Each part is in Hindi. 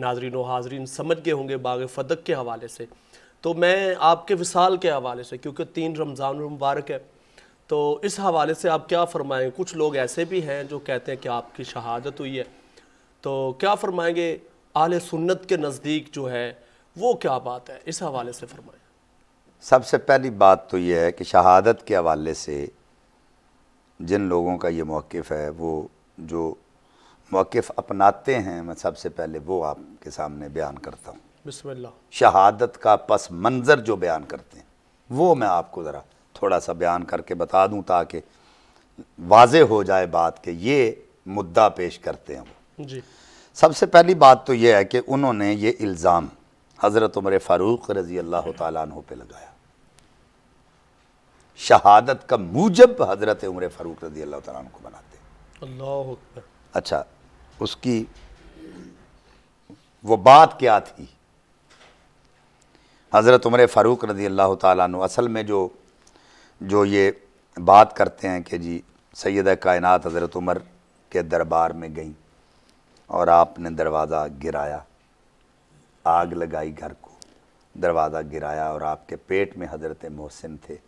नाजरीन हाजरीन समझ गए होंगे बाग फदक के हवाले से तो मैं आपके विसाल के हवाले से क्योंकि तीन रमज़ान मुबारक है तो इस हवाले से आप क्या फरमाएँ कुछ लोग ऐसे भी हैं जो कहते हैं कि आपकी शहादत हुई है तो क्या फरमाएंगे आल सुन्नत के नज़दीक जो है वो क्या बात है इस हवाले से फरमाएँ सबसे पहली बात तो यह है कि शहादत के हवाले से जिन लोगों का ये मौक़ है वो जो मौक़ अपनाते हैं मैं सबसे पहले वो आपके सामने बयान करता हूँ शहादत का पस मंज़र जो बयान करते हैं वो मैं आपको ज़रा थोड़ा सा बयान करके बता दूँ ताकि वाज हो जाए बात के ये मुद्दा पेश करते हैं वो जी सबसे पहली बात तो ये है कि उन्होंने ये इल्ज़ाम हज़रत उमर फ़ारूक रज़ी अल्लाह तु पर लगाया शहादत का मूजब हज़रत उमर फ़ारूक रज़ी अल्लाह तु को बनाते अल्लाह अच्छा उसकी वो बात क्या थी हज़रत उमर फ़ारूक रजी अल्लाह तु असल में जो जो ये बात करते हैं कि जी सैद कायनात हज़रत उमर के दरबार में गई और आपने दरवाज़ा गिराया आग लगाई घर को दरवाज़ा गिराया और आपके पेट में हज़रत मोहसिन थे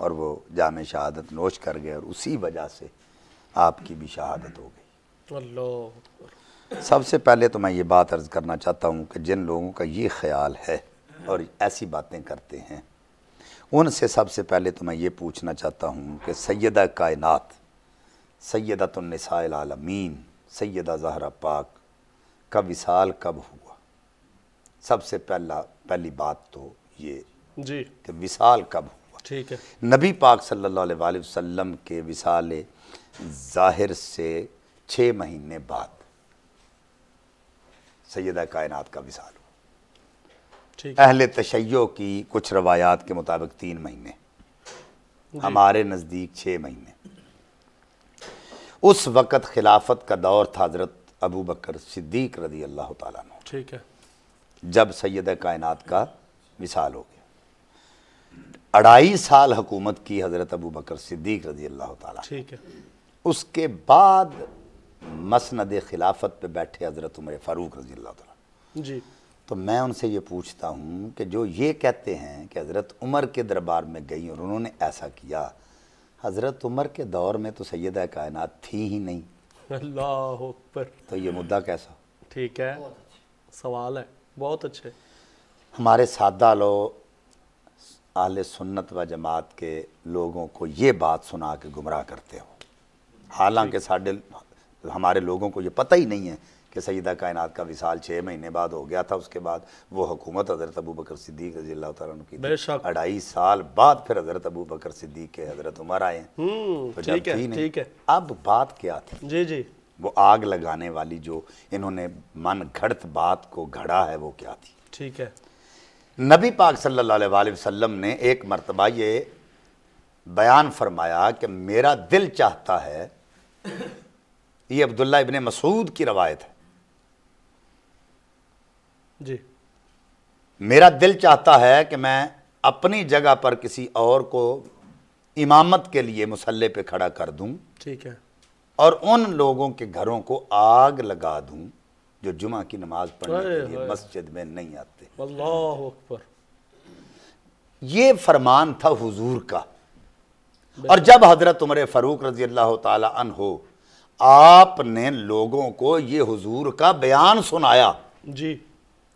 और वो जाम शहादत नोश कर गए और उसी वजह से आपकी भी शहादत हो गई सबसे पहले तो मैं ये बात अर्ज़ करना चाहता हूँ कि जिन लोगों का ये ख्याल है और ऐसी बातें करते हैं उनसे सबसे पहले तो मैं ये पूछना चाहता हूँ कि सैदा कायनत सैदा तनसालमीन सैदा जहरा पाक का विसाल कब हुआ सबसे पहला पहली बात तो ये जी कि विशाल कब हुआ ठीक है नबी पाक सल्लल्लाहु अलैहि वसल्लम के विशाल ज़ाहिर से छः महीने बाद सैदा कायनात का विशाल हुआ अहल तशैयों की कुछ रवायात के मुताबिक तीन महीने हमारे नज़दीक छः महीने उस वक़्त खिलाफत का दौर था हज़रत अबू बकर सिद्दीक रदी अल्लाह तुम ठीक है जब सैद कायनात का मिसाल हो गया अढ़ाई साल हुकूमत की हज़रत अबू बकर सिद्दीक रजी अल्लाह ताला ठीक है उसके बाद मसनद खिलाफत पे बैठे हज़रत उमर फ़ारूक रजील जी तो मैं उनसे ये पूछता हूँ कि जो ये कहते हैं कि हज़रत उमर के दरबार में गई और उन्होंने ऐसा किया हज़रत उमर के दौर में तो सैद कायन थी ही नहीं अल्लाह पर तो ये मुद्दा कैसा ठीक है सवाल है बहुत अच्छे हमारे सादा लो आल सुन्नत व जमात के लोगों को ये बात सुना के गुमराह करते हो हालांकि साढ़े तो हमारे लोगों को ये पता ही नहीं है कि सईदा कायनात का विशाल छः महीने बाद हो गया था उसके बाद वो हुकूमत हज़रत अबू बकर सिद्दीक रजी तन की अढ़ाई साल बाद फिर हज़रत अबू बकर सिद्दीक के हज़रत उमर आए हम्म, तो ठीक है ठीक है अब बात क्या थी जी जी वो आग लगाने वाली जो इन्होंने मन घड़त बात को घड़ा है वो क्या थी ठीक है नबी पाक सल्लल्लाहु अलैहि वसल्लम ने एक मरतबा ये बयान फरमाया कि मेरा दिल चाहता है ये अब्दुल्ला इबन मसूद की रवायत है जी मेरा दिल चाहता है कि मैं अपनी जगह पर किसी और को इमामत के लिए मसल्ले पे खड़ा कर दूं ठीक है और उन लोगों के घरों को आग लगा दूं जो जुमा की नमाज पढ़ने के लिए मस्जिद में नहीं आते अकबर ये फरमान था हुजूर का और जब हजरत उमर फ़ारूक रजी अल्लाह तन हो आपने लोगों को ये हुजूर का बयान सुनाया जी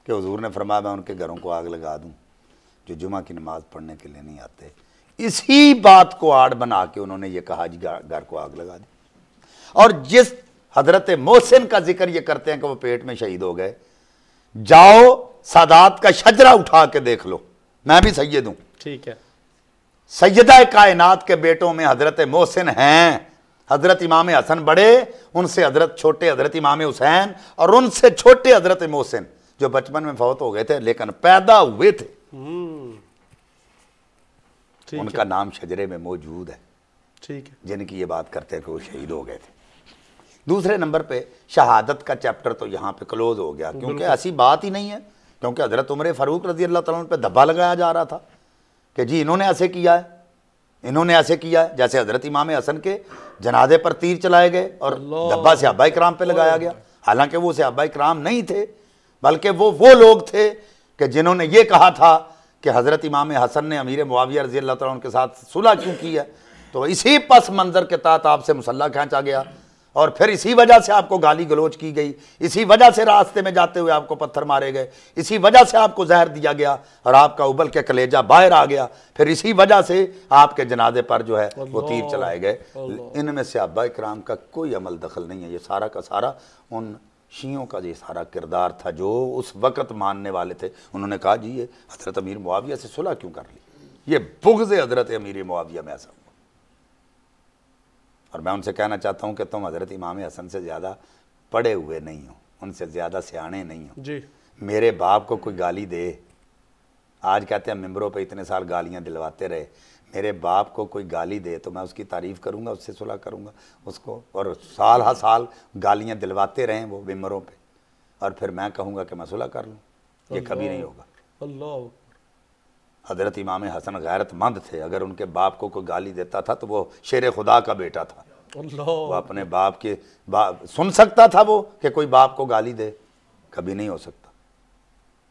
कि हुजूर ने फरमाया मैं उनके घरों को आग लगा दूं जो जुमा की नमाज पढ़ने के लिए नहीं आते इसी बात को आड़ बना के उन्होंने ये कहा जी घर को आग लगा दी और जिस हजरत मोहसिन का जिक्र ये करते हैं कि वो पेट में शहीद हो गए जाओ सादात का शजरा उठा के देख लो मैं भी सैयद हूं ठीक है सैयदा कायनात के बेटों में हजरत मोहसिन हैं हज़रत इमाम हसन बड़े उनसे हज़रत छोटे हज़रत इमाम हुसैन और उनसे छोटे हज़रत मोहसिन जो बचपन में फौत हो गए थे लेकिन पैदा हुए थे उनका नाम शजरे में मौजूद है ठीक है जिनकी ये बात करते वो शहीद हो गए थे दूसरे नंबर पे शहादत का चैप्टर तो यहाँ पे क्लोज हो गया क्योंकि ऐसी बात ही नहीं है क्योंकि हज़रत उमर फ़ारूक रजी अल्लाह तुम पर धब्बा लगाया जा रहा था कि जी इन्होंने ऐसे किया है इन्होंने ऐसे किया जैसे हजरत इमाम हसन के जनाजे पर तीर चलाए गए और धब्बा सिहाबा कराम पर लगाया गया हालांकि वो सहाबा कराम नहीं थे बल्कि वो वो लोग थे कि जिन्होंने ये कहा था कि हज़रत इमाम हसन ने अमीर मुआविया रजी अल्लाह तक साथ सुलह क्यों की है तो इसी पस मंज़र के तहत आपसे मुसल्ला खींचा गया और फिर इसी वजह से आपको गाली गलोच की गई इसी वजह से रास्ते में जाते हुए आपको पत्थर मारे गए इसी वजह से आपको जहर दिया गया और आपका उबल के कलेजा बाहर आ गया फिर इसी वजह से आपके जनाजे पर जो है वो तीर चलाए गए इनमें से अब्बा कराम का कोई अमल दखल नहीं है ये सारा का सारा उन शीयों का ये सारा किरदार था जो उस वक़्त मानने वाले थे उन्होंने कहा जी ये हजरत अमीर मुआविया से सुलह क्यों कर ली ये बुगज़ हजरत अमीर मुआविया में ऐसा और मैं उनसे कहना चाहता हूँ कि तुम हज़रत इमाम हसन से ज़्यादा पढ़े हुए नहीं हो उनसे ज़्यादा सियाने नहीं हो जी मेरे बाप को कोई गाली दे आज कहते हैं मेम्बरों पर इतने साल गालियाँ दिलवाते रहे मेरे बाप को कोई गाली दे तो मैं उसकी तारीफ़ करूँगा उससे सुलह करूँगा उसको और साल हर साल गालियाँ दिलवाते रहें वो मेम्बरों पर और फिर मैं कहूँगा कि मैं सुलह कर लूँ ये कभी नहीं होगा अल्लाह हज़रत इमाम हसन गैरतमंद थे अगर उनके बाप को कोई गाली देता था तो वो शेर खुदा का बेटा था वो अपने बाप के बाप सुन सकता था वो कि कोई बाप को गाली दे कभी नहीं हो सकता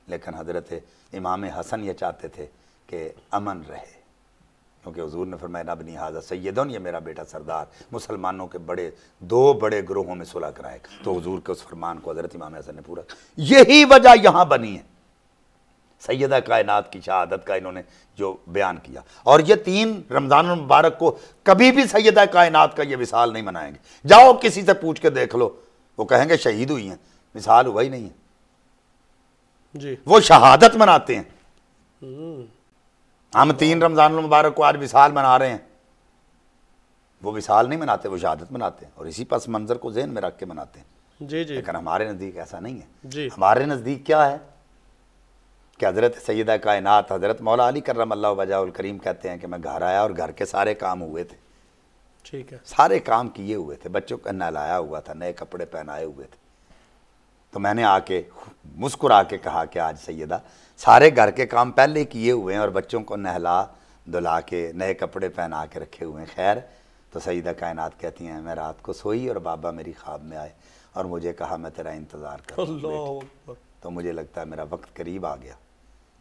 लेकिन हज़रत इमाम हसन ये चाहते थे कि अमन रहे क्योंकि हजूर ने फरमाया नब निहाजा सैदन ये मेरा बेटा सरदार मुसलमानों के बड़े दो बड़े ग्रोहों में सुलह कराए तो हजूर के उस फरमान को हज़रत इमाम हसन ने पूरा यही वजह यहाँ बनी है सैदा कायनात की शहादत का इन्होंने जो बयान किया और ये तीन रमज़ान मुबारक को कभी भी सैदा कायनात का ये विशाल नहीं मनाएंगे जाओ किसी से पूछ के देख लो वो कहेंगे शहीद हुई हैं मिसाल हुआ ही नहीं है जी वो शहादत मनाते हैं हम्म। हम तीन रमज़ान मुबारक को आज विशाल मना रहे हैं वो विशाल नहीं मनाते वो शहादत मनाते हैं और इसी पस मंज़र को जहन में रख के मनाते हैं जी जी लेकिन हमारे नज़दीक ऐसा नहीं है जी हमारे नज़दीक क्या है कि हज़रत सैदा कायनत हज़रत मौला अली करम वजाकरीम कहते हैं कि मैं घर आया और घर के सारे काम हुए थे ठीक है सारे काम किए हुए थे बच्चों को नहलाया हुआ था नए कपड़े पहनाए हुए थे तो मैंने आके मुस्कुरा के कहा कि आज सैदा सारे घर के काम पहले किए हुए हैं और बच्चों को नहला धुला के नए कपड़े पहना के रखे हुए हैं खैर तो सईद कायनात कहती हैं मैं रात को सोई और बाबा मेरी ख्वाब में आए और मुझे कहा मैं तेरा इंतज़ार कर तो मुझे लगता है मेरा वक्त करीब आ गया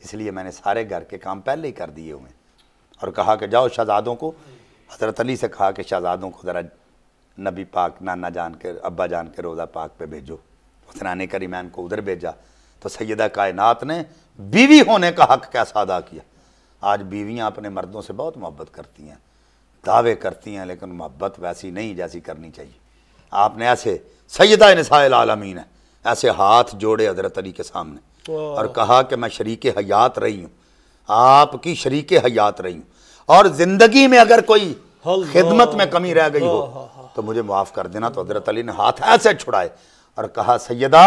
इसलिए मैंने सारे घर के काम पहले ही कर दिए हुए और कहा कि जाओ शहजादों को हज़रत अली से कहा कि शहजादों को ज़रा नबी पाक नाना जान के अब्बा जान के रोज़ा पाक पे भेजो उसने मैं को उधर भेजा तो सैदा कायनात ने बीवी होने का हक कैसा अदा किया आज बीवियाँ अपने मर्दों से बहुत मोहब्बत करती हैं दावे करती हैं लेकिन मोहब्बत वैसी नहीं जैसी करनी चाहिए आपने ऐसे सैदा नसाइल आलमीन है ऐसे हाथ जोड़े हजरत अली के सामने और कहा कि मैं शरीक हयात रही हूँ आपकी शरीक हयात रही हूँ और ज़िंदगी में अगर कोई खिदमत में कमी रह गई हो तो मुझे माफ़ कर देना तो हज़रत अली ने हाथ ऐसे छुड़ाए और कहा सैदा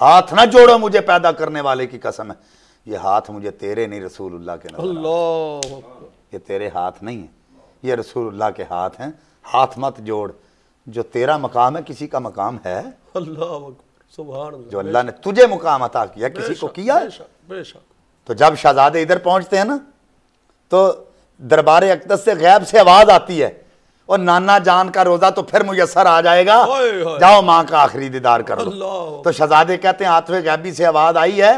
हाथ ना जोड़ो मुझे पैदा करने वाले की कसम है ये हाथ मुझे तेरे नहीं रसूलुल्लाह के ये तेरे हाथ नहीं है ये रसूलुल्लाह के हाथ हैं हाथ मत जोड़ जो तेरा मकाम है किसी का मकाम है अल्लाह जो अल्लाह ने तुझे मुकाम अता किया किसी को किया तो जब शहजादे इधर पहुंचते हैं ना तो दरबार अकदस से गैब से आवाज आती है और नाना जान का रोजा तो फिर मुयसर आ जाएगा जाओ माँ का आखिरी दीदार कर लो तो शहजादे कहते हैं हाथवे गैबी से आवाज आई है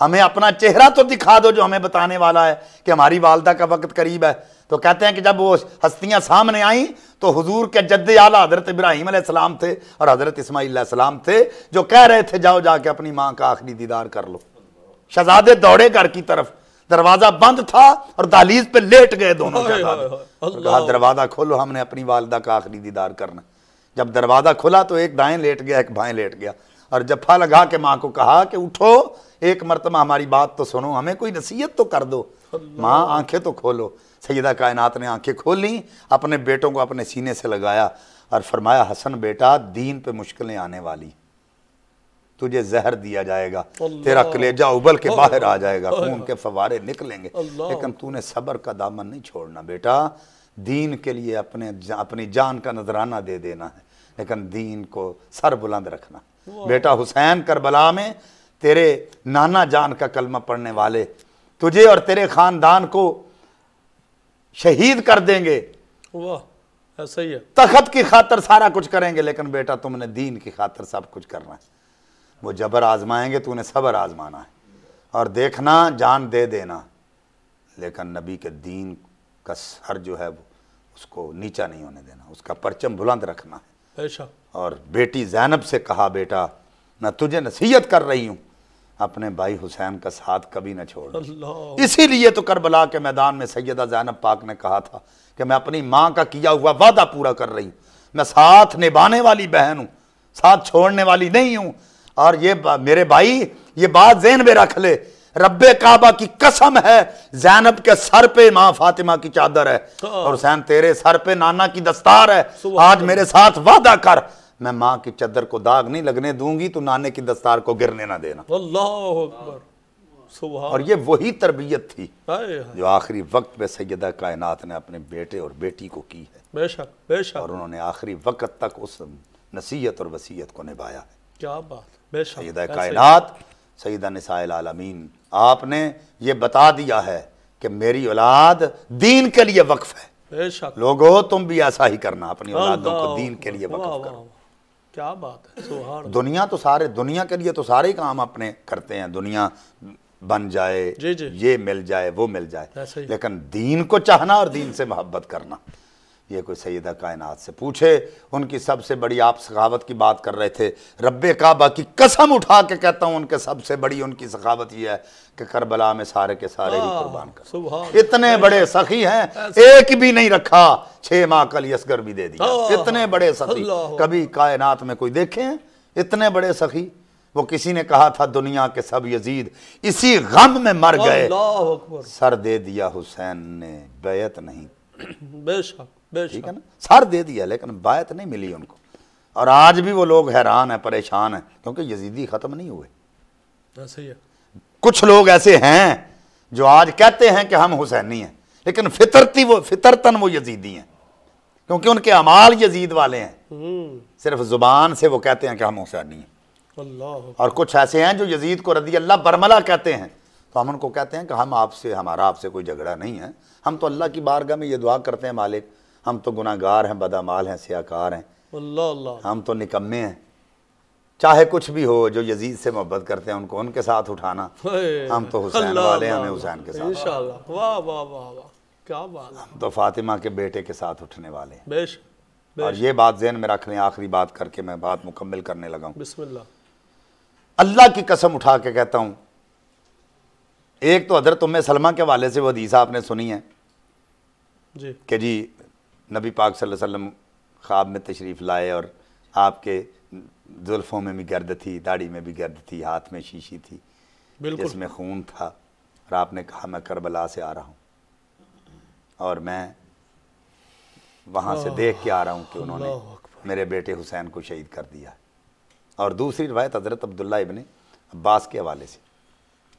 हमें अपना चेहरा तो दिखा दो जो हमें बताने वाला है कि हमारी वालदा का वक्त करीब है तो कहते हैं कि जब वो हस्तियाँ सामने आई तो हजूर के जद्द आला हज़रत इब्राहिम सलाम थे और हज़रत इसमाईल सलाम थे जो कह रहे थे जाओ जाके अपनी माँ का आखिरी दीदार कर लो शहजादे दौड़े घर की तरफ दरवाज़ा बंद था और दहलीज पे लेट गए दोनों कहा दरवाज़ा खोलो हमने अपनी वालदा का आखिरी दीदार करना जब दरवाज़ा खुला तो एक दाएं लेट गया एक बाएं लेट गया और जफा लगा के माँ को कहा कि उठो एक मरतबा हमारी बात तो सुनो हमें कोई नसीहत तो कर दो माँ आंखें तो खोलो सैदा कायनात ने आंखें खोल लीं अपने बेटों को अपने सीने से लगाया और फरमाया हसन बेटा दीन पे मुश्किलें आने वाली तुझे जहर दिया जाएगा तेरा कलेजा उबल के बाहर आ जाएगा खून के फवारे निकलेंगे लेकिन तूने सब्र का दामन नहीं छोड़ना बेटा दीन के लिए अपने जा, अपनी जान का नजराना दे देना है लेकिन दीन को सर बुलंद रखना बेटा हुसैन करबला में तेरे नाना जान का कलमा पढ़ने वाले तुझे और तेरे ख़ानदान को शहीद कर देंगे वाह ऐसा ही है तखत की खातर सारा कुछ करेंगे लेकिन बेटा तुमने दीन की खातर सब कुछ करना है वो जबर आजमाएंगे तूने सबर आजमाना है और देखना जान दे देना लेकिन नबी के दीन का सर जो है वो उसको नीचा नहीं होने देना उसका परचम बुलंद रखना है और बेटी जैनब से कहा बेटा मैं तुझे नसीहत कर रही हूँ अपने भाई हुसैन का साथ कभी ना छोड़ इसीलिए तो करबला के मैदान में सैदा जैनब पाक ने कहा था कि मैं अपनी माँ का किया हुआ वादा पूरा कर रही हूँ मैं साथ निभाने वाली बहन हूँ साथ छोड़ने वाली नहीं हूँ और ये मेरे भाई ये बात जेन में रख ले रब्बे काबा की कसम है जैनब के सर पे माँ फातिमा की चादर है हाँ। और हुसैन तेरे सर पे नाना की दस्तार है आज मेरे साथ वादा कर मैं माँ की चदर को दाग नहीं लगने दूंगी तो नाने की दस्तार को गिरने ना देना अकबर और ये वही तरबियत थी जो आखिरी वक्त में सैदा कायनात ने अपने बेटे और बेटी को की है बेशक बेशक और उन्होंने आखिरी वक्त तक उस नसीहत और वसीयत को निभाया है क्या बात बेशक सैदा कायनात सैदा नसाइल आलमीन आपने ये बता दिया है कि मेरी औलाद दीन के लिए वक्फ है बेशक लोगो तुम भी ऐसा ही करना अपनी औलादों को दीन के लिए वक्फ करो क्या बात है सुहार दुनिया तो सारे दुनिया के लिए तो सारे काम अपने करते हैं दुनिया बन जाए जी जी। ये मिल जाए वो मिल जाए लेकिन दीन को चाहना और दीन से मोहब्बत करना ये कोई सैद कायनात से पूछे उनकी सबसे बड़ी आप सखावत की बात कर रहे थे रब काबा की कसम उठा के कहता हूँ उनके सबसे बड़ी उनकी सखावत यह है कि करबला में सारे के सारे ही हाँ, कुर्बान कर इतने बड़े सखी हैं एक भी नहीं रखा छः माह कल यसगर भी दे दिया हाँ, हाँ, इतने बड़े सखी कभी कायनात में कोई देखे इतने बड़े सखी वो किसी ने कहा था दुनिया के सब यजीद इसी गम में मर गए सर दे दिया हुसैन ने बैत नहीं बेशक ठीक है ना सर दे दिया लेकिन बायत नहीं मिली उनको और आज भी वो लोग हैरान हैं परेशान हैं क्योंकि यजीदी ख़त्म नहीं हुए हाँ, है कुछ लोग ऐसे हैं जो आज कहते हैं कि हम हुसैनी हैं लेकिन फितरती वो फितरतन वो यजीदी हैं क्योंकि उनके अमाल यजीद वाले हैं हम्म। सिर्फ ज़ुबान से वो कहते हैं कि हम हुसैनी हैं और कुछ ऐसे हैं जो यजीद को रदी अल्लाह बरमला कहते हैं तो हम उनको कहते हैं कि हम आपसे हमारा आपसे कोई झगड़ा नहीं है हम तो अल्लाह की बारगाह में ये दुआ करते हैं मालिक हम तो गुनागार हैं बदामाल हैं सियाकार हैं हम तो निकम्मे हैं चाहे कुछ भी हो जो यजीद से मोहब्बत करते हैं उनको उनके साथ उठाना हम तो हुसैन वाले हमें हुसैन के साथ वाह वाह वाह वाह क्या बात हम तो फातिमा के बेटे के साथ उठने वाले हैं बेश, बेश। और ये बात जहन में रख लें आखिरी बात करके मैं बात मुकम्मल करने लगा हूँ अल्लाह की कसम उठा के कहता हूँ एक तो हजरत उम्म सलमा के वाले से वो हदीसा आपने सुनी है जी कि जी नबी पाक सल्लल्लाहु अलैहि वसल्लम ख्वाब में तशरीफ़ लाए और आपके जुल्फ़ों में भी गर्द थी दाढ़ी में भी गर्द थी हाथ में शीशी थी जिसमें खून था और आपने कहा मैं करबला से आ रहा हूँ और मैं वहाँ से देख के आ रहा हूँ कि उन्होंने मेरे बेटे हुसैन को शहीद कर दिया और दूसरी रवायत हज़रत अब्दुल्ला इबन अब्बास के हवाले से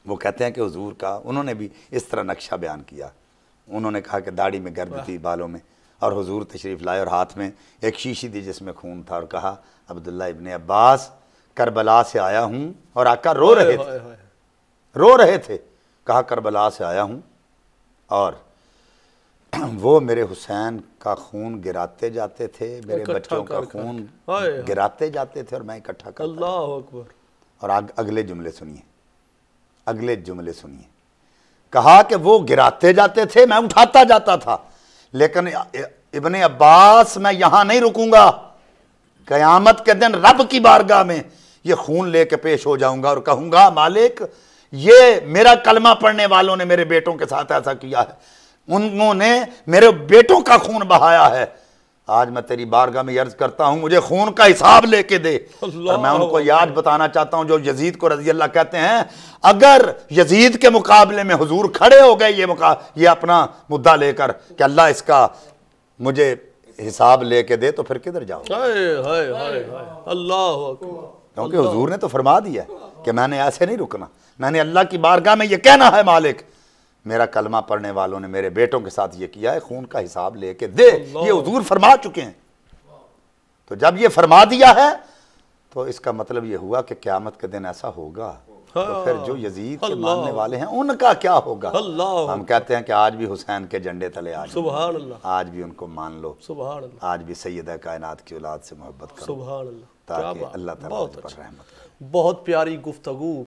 वो कहते हैं कि हजूर का उन्होंने भी इस तरह नक्शा बयान किया उन्होंने कहा कि दाढ़ी में गर्द थी बालों में और हुजूर तशरीफ़ लाए और हाथ में एक शीशी दी जिसमें खून था और कहा अब्दुल्ला इबन अब्बास करबला से आया हूँ और आका रो रहे थे रो रहे थे कहा करबला से आया हूँ और वो मेरे हुसैन का खून गिराते जाते थे मेरे बच्चों का खून गिराते जाते थे और मैं इकट्ठा कर अल्लाह अकबर और आग, अगले जुमले सुनिए अगले जुमले सुनिए कहा कि वो गिराते जाते थे मैं उठाता जाता था लेकिन इबन अब्बास मैं यहां नहीं रुकूंगा क़यामत के दिन रब की बारगाह में ये खून लेके पेश हो जाऊंगा और कहूंगा मालिक ये मेरा कलमा पढ़ने वालों ने मेरे बेटों के साथ ऐसा किया है उन्होंने मेरे बेटों का खून बहाया है आज मैं तेरी बारगाह में अर्ज करता हूँ मुझे खून का हिसाब लेके दे और मैं उनको याद बताना चाहता हूँ जो यजीद को रजी अल्लाह कहते हैं अगर यजीद के मुकाबले में हुजूर खड़े हो गए ये मुका ये अपना मुद्दा लेकर कि अल्लाह इसका मुझे हिसाब लेके दे तो फिर किधर जाओ अल्लाह क्योंकि हुजूर ने तो फरमा दिया कि मैंने ऐसे नहीं रुकना मैंने अल्लाह की बारगाह में ये कहना है मालिक मेरा कलमा पढ़ने वालों ने मेरे बेटों के साथ ये किया है खून का हिसाब लेके दे ये हजूर फरमा चुके हैं तो जब ये फरमा दिया है तो इसका मतलब ये हुआ कि क्यामत के दिन ऐसा होगा तो हाँ। फिर जो यजीद के मानने वाले हैं उनका क्या होगा हम कहते हैं कि आज भी हुसैन के झंडे तले आज आज भी उनको मान लो सुबह आज भी सैयद कायनात की औलाद से मोहब्बत करो ताकि अल्लाह ताला बहुत अच्छा। प्यारी गुफ्तगु